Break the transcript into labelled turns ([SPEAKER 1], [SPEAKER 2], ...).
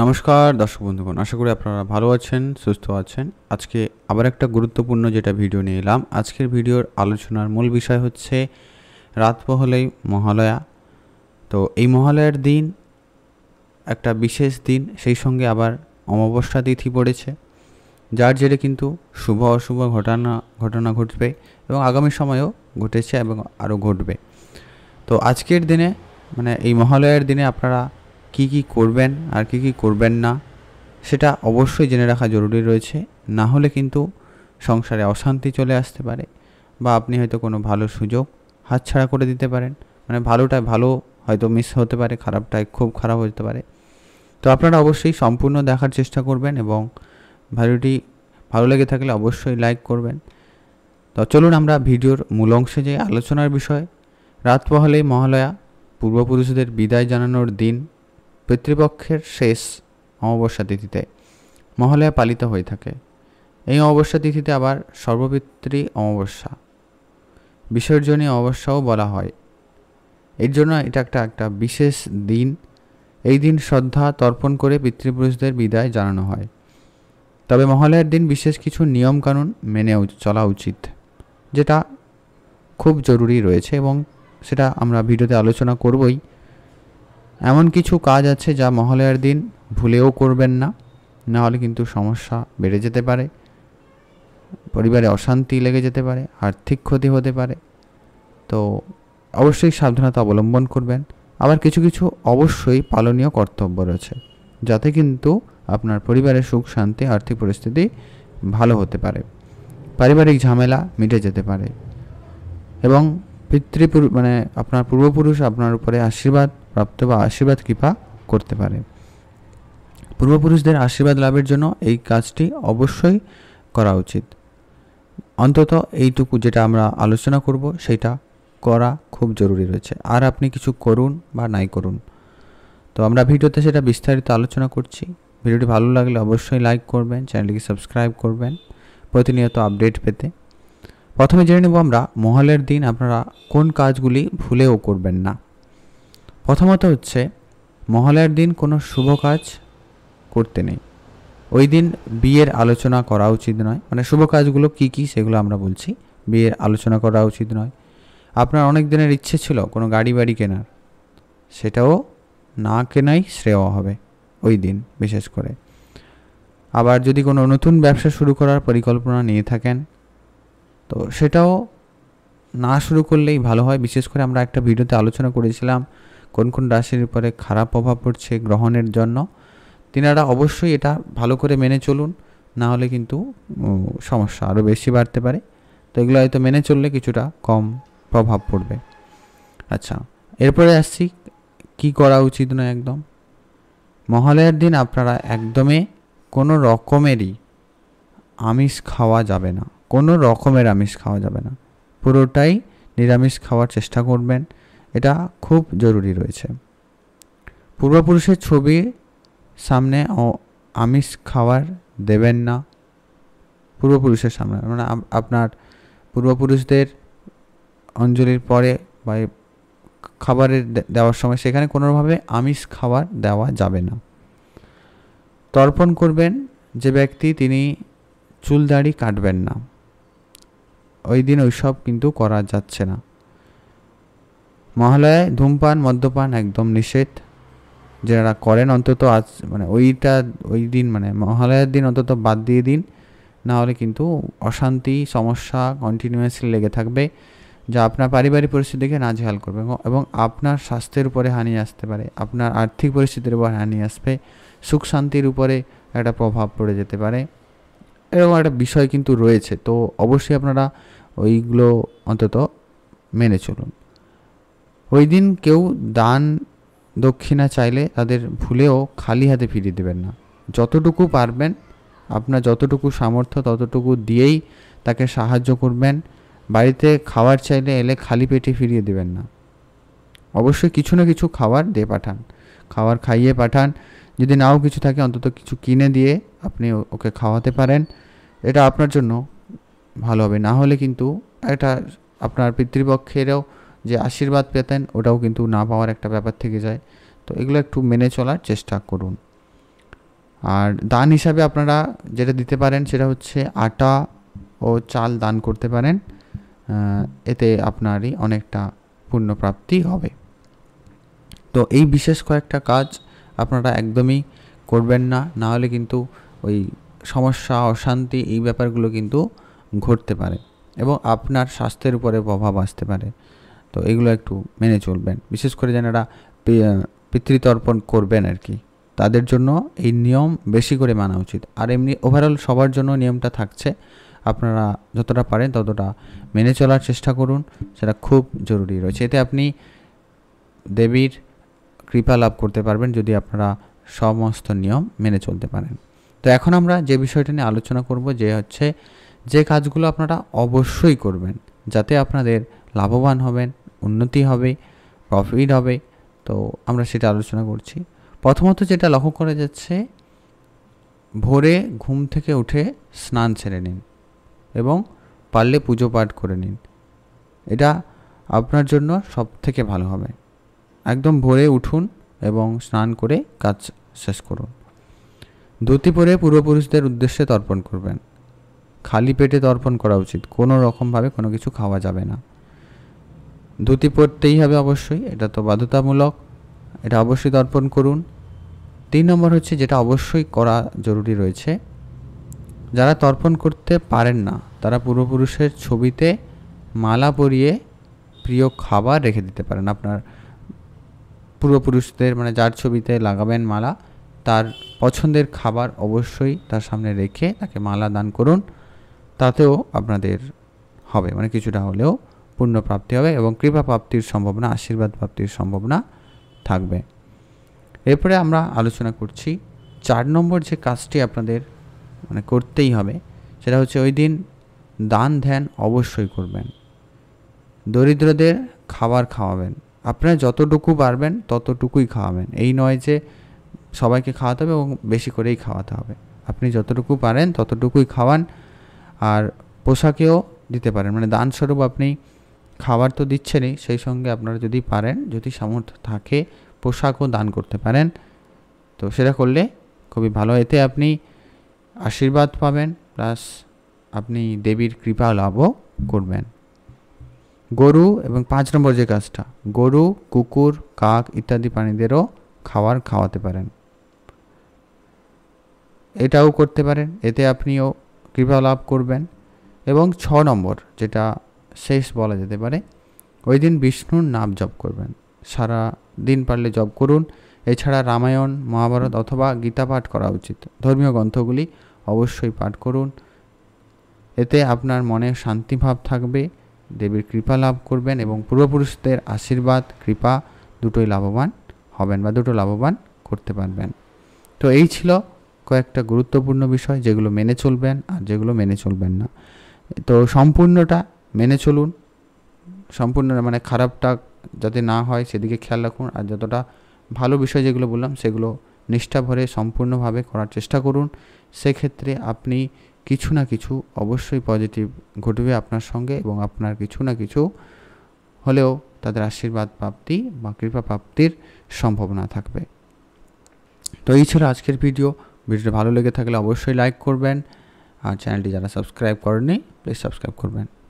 [SPEAKER 1] নমস্কার দর্শক বন্ধুগণ আশা করি আপনারা ভালো আছেন সুস্থ আছেন আজকে আবার একটা গুরুত্বপূর্ণ যেটা ভিডিও নিয়ে এলাম আজকের ভিডিওর আলোচনার মূল বিষয় হচ্ছে রাত পহলেই মহালয়া তো এই মহালয়ার দিন একটা বিশেষ দিন সেই সঙ্গে আবার অমাবস্যা তিথি পড়েছে যার জেরে কিন্তু শুভ অশুভ ঘটনা ঘটনা ঘটবে এবং আগামী সময়েও ঘটেছে এবং আরও ঘটবে তো আজকের দিনে মানে এই মহালয়ার দিনে আপনারা কি কি করবেন আর কি কি করবেন না সেটা অবশ্যই জেনে রাখা জরুরি রয়েছে না হলে কিন্তু সংসারে অশান্তি চলে আসতে পারে বা আপনি হয়তো কোনো ভালো সুযোগ হাতছাড়া করে দিতে পারেন মানে ভালোটায় ভালো হয়তো মিস হতে পারে খারাপটায় খুব খারাপ হতে পারে তো আপনারা অবশ্যই সম্পূর্ণ দেখার চেষ্টা করবেন এবং ভিডিওটি ভালো লেগে থাকলে অবশ্যই লাইক করবেন তো চলুন আমরা ভিডিওর মূল অংশে যে আলোচনার বিষয় রাত পহলেই মহালয়া পূর্বপুরুষদের বিদায় জানানোর দিন পিতৃপক্ষের শেষ অমাবস্যা তিথিতে মহালয়া পালিত হয়ে থাকে এই অমাবস্যা তিথিতে আবার সর্বপিতৃ অমাবস্যা বিসর্জনী অমাবস্যাও বলা হয় এর জন্য এটা একটা একটা বিশেষ দিন এই দিন শ্রদ্ধা তর্পণ করে পিতৃপুরুষদের বিদায় জানানো হয় তবে মহালয়ার দিন বিশেষ কিছু নিয়মকানুন মেনে চলা উচিত যেটা খুব জরুরি রয়েছে এবং সেটা আমরা ভিডিওতে আলোচনা করবই এমন কিছু কাজ আছে যা মহালয়ার দিন ভুলেও করবেন না নাহলে কিন্তু সমস্যা বেড়ে যেতে পারে পরিবারে অশান্তি লেগে যেতে পারে আর্থিক ক্ষতি হতে পারে তো অবশ্যই সাবধানতা অবলম্বন করবেন আবার কিছু কিছু অবশ্যই পালনীয় কর্তব্য রয়েছে যাতে কিন্তু আপনার পরিবারের সুখ শান্তি আর্থিক পরিস্থিতি ভালো হতে পারে পারিবারিক ঝামেলা মিটে যেতে পারে এবং পিতৃপুর মানে আপনার পূর্বপুরুষ আপনার উপরে আশীর্বাদ প্রাপ্ত বা আশীর্বাদ কৃপা করতে পারে পূর্বপুরুষদের আশীর্বাদ লাভের জন্য এই কাজটি অবশ্যই করা উচিত অন্তত এইটুকু যেটা আমরা আলোচনা করব সেটা করা খুব জরুরি রয়েছে আর আপনি কিছু করুন বা নাই করুন তো আমরা ভিডিওতে সেটা বিস্তারিত আলোচনা করছি ভিডিওটি ভালো লাগলে অবশ্যই লাইক করবেন চ্যানেলটিকে সাবস্ক্রাইব করবেন প্রতিনিয়ত আপডেট পেতে প্রথমে জেনে নেব আমরা মহালয়ের দিন আপনারা কোন কাজগুলি ভুলেও করবেন না প্রথমত হচ্ছে মহালয়ের দিন কোনো শুভ কাজ করতে নেই ওই দিন বিয়ের আলোচনা করা উচিত নয় মানে শুভ কাজগুলো কি কি সেগুলো আমরা বলছি বিয়ের আলোচনা করা উচিত নয় আপনার অনেক দিনের ইচ্ছে ছিল কোনো গাড়ি বাড়ি কেনার সেটাও না কেনাই শ্রেয় হবে ওই দিন বিশেষ করে আবার যদি কোনো নতুন ব্যবসা শুরু করার পরিকল্পনা নিয়ে থাকেন তো সেটাও না শুরু করলেই ভালো হয় বিশেষ করে আমরা একটা ভিডিওতে আলোচনা করেছিলাম কোন কোন রাশির উপরে খারাপ প্রভাব পড়ছে গ্রহণের জন্য তিনারা অবশ্যই এটা ভালো করে মেনে চলুন না হলে কিন্তু সমস্যা আরও বেশি বাড়তে পারে তো এগুলো হয়তো মেনে চললে কিছুটা কম প্রভাব পড়বে আচ্ছা এরপরে আসছি কি করা উচিত নয় একদম মহালয়ার দিন আপনারা একদমে কোনো রকমেরই আমিষ খাওয়া যাবে না কোনো রকমের আমিষ খাওয়া যাবে না পুরোটাই নিরামিষ খাওয়ার চেষ্টা করবেন এটা খুব জরুরি রয়েছে পূর্বপুরুষের ছবি সামনে আমিষ খাওয়ার দেবেন না পূর্বপুরুষের সামনে মানে আপনার পূর্বপুরুষদের অঞ্জলির পরে বা খাবারের দেওয়ার সময় সেখানে কোনোভাবে আমিষ খাবার দেওয়া যাবে না তর্পণ করবেন যে ব্যক্তি তিনি চুল দাড়ি কাটবেন না ওই দিন ওই সব কিন্তু করা যাচ্ছে না মহালয়ায় ধূমপান মদ্যপান একদম নিষেধ যারা করেন অন্তত আজ মানে ওইটা ওই দিন মানে মহালয়ার দিন অন্তত বাদ দিয়ে দিন না হলে কিন্তু অশান্তি সমস্যা কন্টিনিউয়াসলি লেগে থাকবে যা আপনার পারিবারিক পরিস্থিতিকে নাজেহাল করবে এবং আপনার স্বাস্থ্যের উপরে হানি আসতে পারে আপনার আর্থিক পরিস্থিতির উপর হানি আসবে সুখ শান্তির উপরে একটা প্রভাব পড়ে যেতে পারে এরকম একটা বিষয় কিন্তু রয়েছে তো অবশ্যই আপনারা ওইগুলো অন্তত মেনে চলুন ওই দিন কেউ দান দক্ষিণা চাইলে তাদের ভুলেও খালি হাতে ফিরিয়ে দেবেন না যতটুকু পারবেন আপনার যতটুকু সামর্থ্য ততটুকু দিয়েই তাকে সাহায্য করবেন বাড়িতে খাবার চাইলে এলে খালি পেটে ফিরিয়ে দেবেন না অবশ্যই কিছু না কিছু খাবার দিয়ে পাঠান খাবার খাইয়ে পাঠান যদি নাও কিছু থাকে অন্তত কিছু কিনে দিয়ে আপনি ওকে খাওয়াতে পারেন এটা আপনার জন্য ভালো হবে না হলে কিন্তু এটা আপনার পিতৃপক্ষেরও যে আশীর্বাদ পেতেন ওটাও কিন্তু না পাওয়ার একটা ব্যাপার থেকে যায় তো এগুলো একটু মেনে চলার চেষ্টা করুন আর দান হিসাবে আপনারা যেটা দিতে পারেন সেটা হচ্ছে আটা ও চাল দান করতে পারেন এতে আপনারই অনেকটা পুণ্যপ্রাপ্তি হবে তো এই বিশেষ কয়েকটা কাজ আপনারা একদমই করবেন না না হলে কিন্তু ওই সমস্যা অশান্তি এই ব্যাপারগুলো কিন্তু ঘটতে পারে এবং আপনার স্বাস্থ্যের উপরে প্রভাব আসতে পারে তো এগুলো একটু মেনে চলবেন বিশেষ করে যারা পিতৃতর্পণ করবেন আর কি তাদের জন্য এই নিয়ম বেশি করে মানা উচিত আর এমনি ওভারঅল সবার জন্য নিয়মটা থাকছে আপনারা যতটা পারেন ততটা মেনে চলার চেষ্টা করুন সেটা খুব জরুরি রয়েছে এতে আপনি দেবীর কৃপা লাভ করতে পারবেন যদি আপনারা সমস্ত নিয়ম মেনে চলতে পারেন তো এখন আমরা যে বিষয়টা নিয়ে আলোচনা করব যে হচ্ছে যে কাজগুলো আপনারা অবশ্যই করবেন যাতে আপনাদের লাভবান হবেন উন্নতি হবে প্রফিট হবে তো আমরা সেটা আলোচনা করছি প্রথমত যেটা লক্ষ্য করা যাচ্ছে ভোরে ঘুম থেকে উঠে স্নান ছেড়ে নিন এবং পারলে পুজো পাঠ করে নিন এটা আপনার জন্য সব থেকে ভালো হবে একদম ভোরে উঠুন এবং স্নান করে কাজ শেষ করুন ধুতি পরে পূর্বপুরুষদের উদ্দেশ্যে তর্পণ করবেন খালি পেটে তর্পণ করা উচিত কোনো রকমভাবে কোনো কিছু খাওয়া যাবে না ধুতি পরতেই হবে অবশ্যই এটা তো বাধ্যতামূলক এটা অবশ্যই তর্পণ করুন তিন নম্বর হচ্ছে যেটা অবশ্যই করা জরুরি রয়েছে যারা তর্পণ করতে পারেন না তারা পূর্বপুরুষের ছবিতে মালা পরিয়ে প্রিয় খাবার রেখে দিতে পারেন আপনার পূর্বপুরুষদের মানে যার ছবিতে লাগাবেন মালা তার পছন্দের খাবার অবশ্যই তার সামনে রেখে তাকে মালা দান করুন তাতেও আপনাদের হবে মানে কিছুটা হলেও পুণ্যপ্রাপ্তি হবে এবং কৃপা প্রাপ্তির সম্ভাবনা আশীর্বাদ প্রাপ্তির সম্ভাবনা থাকবে এরপরে আমরা আলোচনা করছি চার নম্বর যে কাজটি আপনাদের মানে করতেই হবে সেটা হচ্ছে ওই দিন দান ধ্যান অবশ্যই করবেন দরিদ্রদের খাবার খাওয়াবেন আপনারা যতটুকু পারবেন ততটুকুই খাওয়াবেন এই নয় যে সবাইকে খাওয়াতে হবে এবং বেশি করেই খাওয়াতে হবে আপনি যতটুকু পারেন ততটুকুই খাওয়ান আর পোশাকেও দিতে পারেন মানে দানস্বরূপ আপনি খাবার তো দিচ্ছেনই সেই সঙ্গে আপনারা যদি পারেন যদি সামর্থ্য থাকে পোশাকও দান করতে পারেন তো সেটা করলে খুবই ভালো এতে আপনি আশীর্বাদ পাবেন প্লাস আপনি দেবীর কৃপা লাভও করবেন গরু এবং পাঁচ নম্বর যে কাজটা গরু কুকুর কাক ইত্যাদি প্রাণীদেরও খাওয়ার খাওয়াতে পারেন এটাও করতে পারেন এতে আপনিও কৃপা লাভ করবেন এবং ছ নম্বর যেটা শেষ বলা যেতে পারে ওই দিন বিষ্ণুর নাম জপ করবেন সারা দিন পারলে জপ করুন এছাড়া রামায়ণ মহাভারত অথবা গীতা পাঠ করা উচিত ধর্মীয় গ্রন্থগুলি অবশ্যই পাঠ করুন এতে আপনার মনে শান্তিভাব থাকবে দেবীর কৃপা লাভ করবেন এবং পূর্বপুরুষদের আশীর্বাদ কৃপা দুটোই লাভবান হবেন বা দুটো লাভবান করতে পারবেন তো এই ছিল কয়েকটা গুরুত্বপূর্ণ বিষয় যেগুলো মেনে চলবেন আর যেগুলো মেনে চলবেন না তো সম্পূর্ণটা মেনে চলুন সম্পূর্ণ মানে খারাপটা যাতে না হয় সেদিকে খেয়াল রাখুন আর যতটা ভালো বিষয় যেগুলো বললাম সেগুলো নিষ্ঠা ভরে সম্পূর্ণভাবে করার চেষ্টা করুন সেক্ষেত্রে আপনি কিছু না কিছু অবশ্যই পজিটিভ ঘটবে আপনার সঙ্গে এবং আপনার কিছু না কিছু হলেও তাদের আশীর্বাদ প্রাপ্তি বা কৃপা প্রাপ্তির সম্ভাবনা থাকবে তো এই ছিল আজকের ভিডিও ভিডিওটি ভালো লেগে থাকলে অবশ্যই লাইক করবেন আর চ্যানেলটি যারা সাবস্ক্রাইব করেনি প্লিজ সাবস্ক্রাইব করবেন